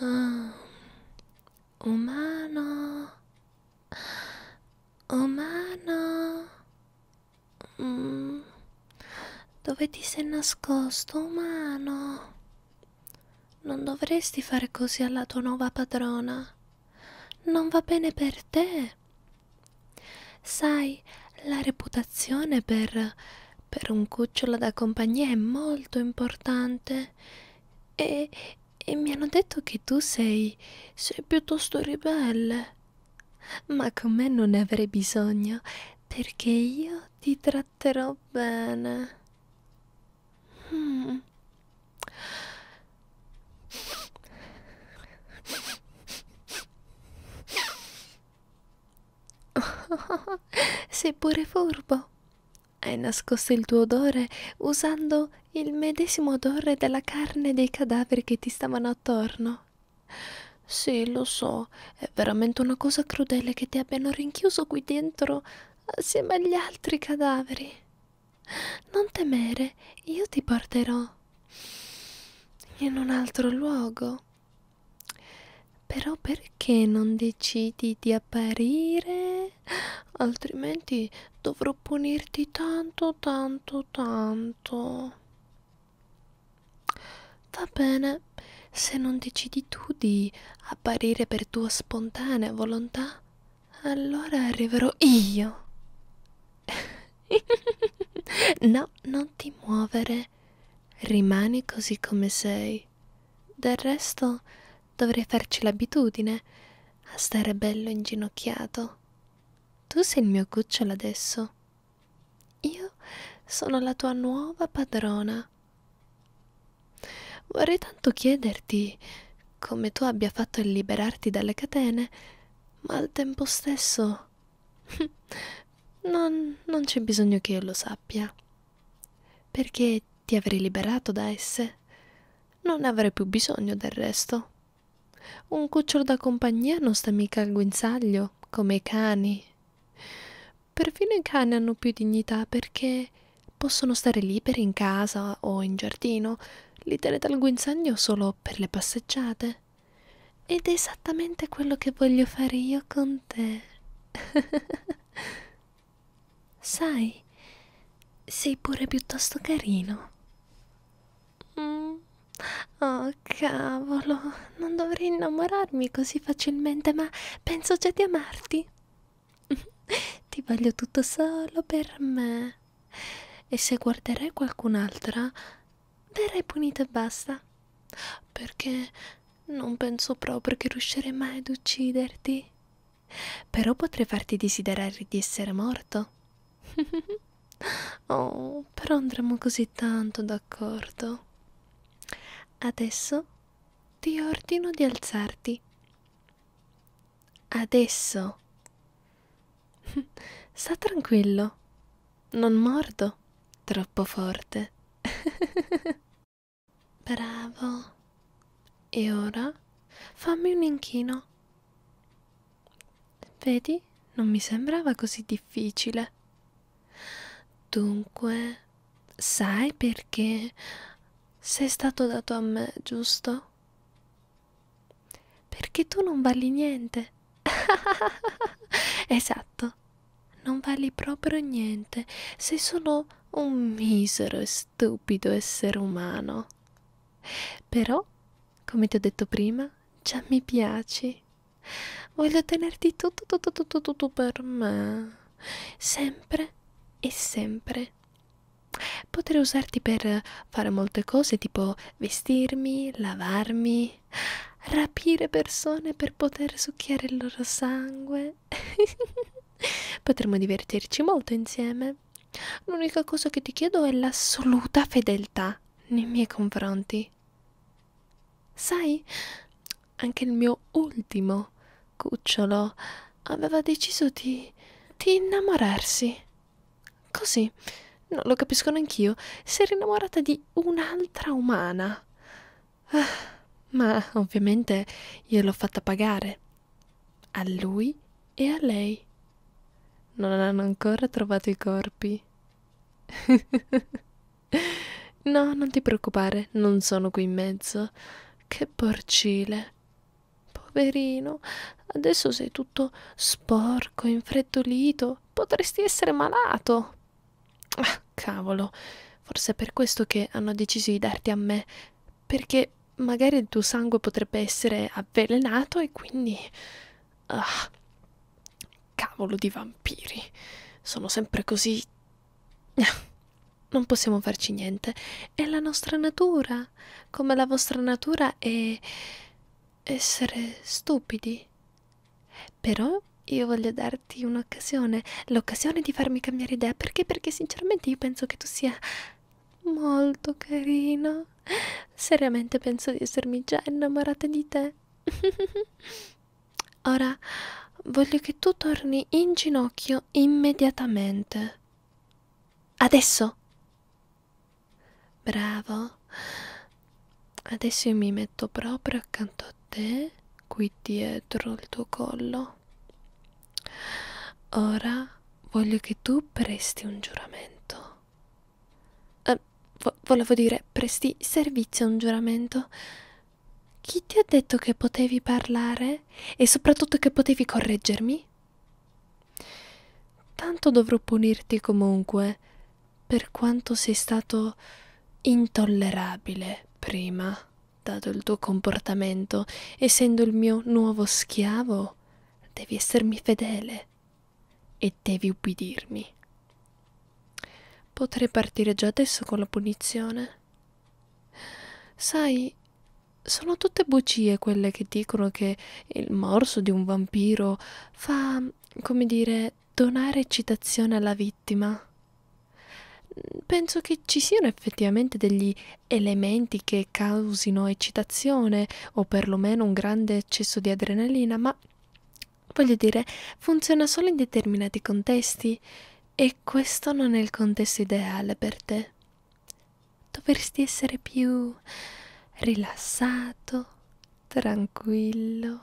Ah, umano, umano, mm. dove ti sei nascosto, umano? Non dovresti fare così alla tua nuova padrona. Non va bene per te. Sai, la reputazione per, per un cucciolo da compagnia è molto importante e, e mi hanno detto che tu sei, sei piuttosto ribelle. Ma con me non ne avrei bisogno perché io ti tratterò bene. Hmm. sei pure furbo hai nascosto il tuo odore usando il medesimo odore della carne dei cadaveri che ti stavano attorno. Sì, lo so, è veramente una cosa crudele che ti abbiano rinchiuso qui dentro assieme agli altri cadaveri. Non temere, io ti porterò in un altro luogo. Però perché non decidi di apparire? altrimenti dovrò punirti tanto, tanto, tanto. Va bene, se non decidi tu di apparire per tua spontanea volontà, allora arriverò io. no, non ti muovere, rimani così come sei. Del resto dovrei farci l'abitudine a stare bello inginocchiato. Tu sei il mio cucciolo adesso. Io sono la tua nuova padrona. Vorrei tanto chiederti come tu abbia fatto a liberarti dalle catene, ma al tempo stesso non, non c'è bisogno che io lo sappia. Perché ti avrei liberato da esse? Non avrei più bisogno del resto. Un cucciolo da compagnia non sta mica al guinzaglio, come i cani Perfino i cani hanno più dignità perché possono stare liberi in casa o in giardino, li tenete al guinzagno solo per le passeggiate. Ed è esattamente quello che voglio fare io con te. Sai, sei pure piuttosto carino. Mm. Oh cavolo, non dovrei innamorarmi così facilmente, ma penso già di amarti voglio tutto solo per me. E se guarderai qualcun'altra, verrai punito e basta. Perché non penso proprio che riuscirei mai ad ucciderti. Però potrei farti desiderare di essere morto. oh, però andremo così tanto d'accordo. Adesso ti ordino di alzarti. Adesso Sta tranquillo. Non mordo troppo forte. Bravo. E ora fammi un inchino. Vedi, non mi sembrava così difficile. Dunque, sai perché sei stato dato a me, giusto? Perché tu non valli niente. esatto, non vali proprio niente, sei solo un misero e stupido essere umano. Però, come ti ho detto prima, già mi piaci. Voglio tenerti tutto, tutto, tutto, tutto per me. Sempre e sempre. Potrei usarti per fare molte cose, tipo vestirmi, lavarmi, rapire persone per poter succhiare il loro sangue. Potremmo divertirci molto insieme. L'unica cosa che ti chiedo è l'assoluta fedeltà nei miei confronti. Sai, anche il mio ultimo cucciolo aveva deciso di, di innamorarsi. Così, non lo capisco neanch'io, si era innamorata di un'altra umana. Ah ma ovviamente io l'ho fatta pagare a lui e a lei. Non hanno ancora trovato i corpi. no, non ti preoccupare, non sono qui in mezzo. Che porcile. Poverino, adesso sei tutto sporco, infreddolito. Potresti essere malato. Ah, cavolo, forse è per questo che hanno deciso di darti a me, perché magari il tuo sangue potrebbe essere avvelenato e quindi... Ah, cavolo di vampiri, sono sempre così... Non possiamo farci niente, è la nostra natura, come la vostra natura è essere stupidi. Però io voglio darti un'occasione, l'occasione di farmi cambiare idea, perché? Perché sinceramente io penso che tu sia molto carino Seriamente penso di essermi già innamorata di te. Ora voglio che tu torni in ginocchio immediatamente. Adesso. Bravo. Adesso io mi metto proprio accanto a te, qui dietro il tuo collo. Ora voglio che tu presti un giuramento vo volevo dire, presti servizio a un giuramento. Chi ti ha detto che potevi parlare e soprattutto che potevi correggermi? Tanto dovrò punirti comunque per quanto sei stato intollerabile prima, dato il tuo comportamento, essendo il mio nuovo schiavo, devi essermi fedele e devi ubbidirmi. Potrei partire già adesso con la punizione. Sai, sono tutte bugie quelle che dicono che il morso di un vampiro fa, come dire, donare eccitazione alla vittima. Penso che ci siano effettivamente degli elementi che causino eccitazione o perlomeno un grande eccesso di adrenalina, ma voglio dire, funziona solo in determinati contesti. E questo non è il contesto ideale per te. Dovresti essere più rilassato, tranquillo.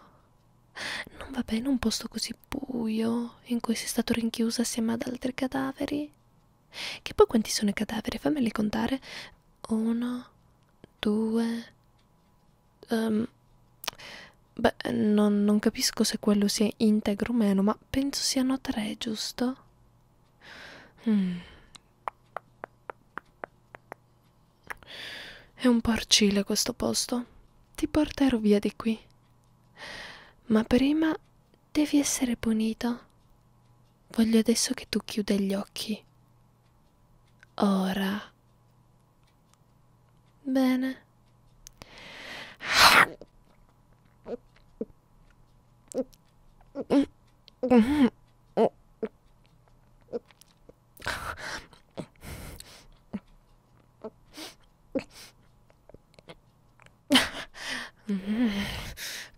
Non va bene un posto così buio in cui sei stato rinchiuso assieme ad altri cadaveri. Che poi quanti sono i cadaveri? Fammeli contare. Uno, due. Um, beh, non, non capisco se quello sia integro o meno, ma penso siano tre, giusto? Mm. È un po' arcile questo posto. Ti porterò via di qui. Ma prima devi essere punito. Voglio adesso che tu chiuda gli occhi. Ora. Bene.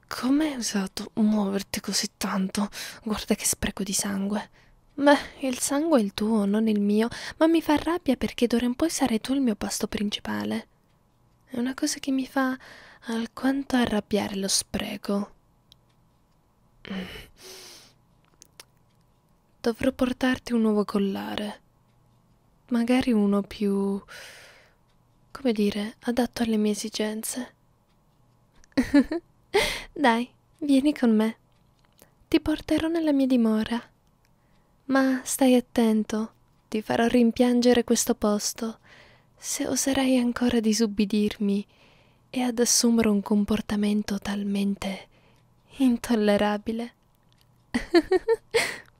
Come hai usato muoverti così tanto? Guarda che spreco di sangue. Beh, il sangue è il tuo, non il mio, ma mi fa rabbia perché d'ora in poi sarai tu il mio pasto principale. È una cosa che mi fa alquanto arrabbiare lo spreco. Dovrò portarti un nuovo collare. Magari uno più... come dire, adatto alle mie esigenze. Dai, vieni con me. Ti porterò nella mia dimora. Ma stai attento, ti farò rimpiangere questo posto se oserai ancora disubbidirmi e ad assumere un comportamento talmente intollerabile.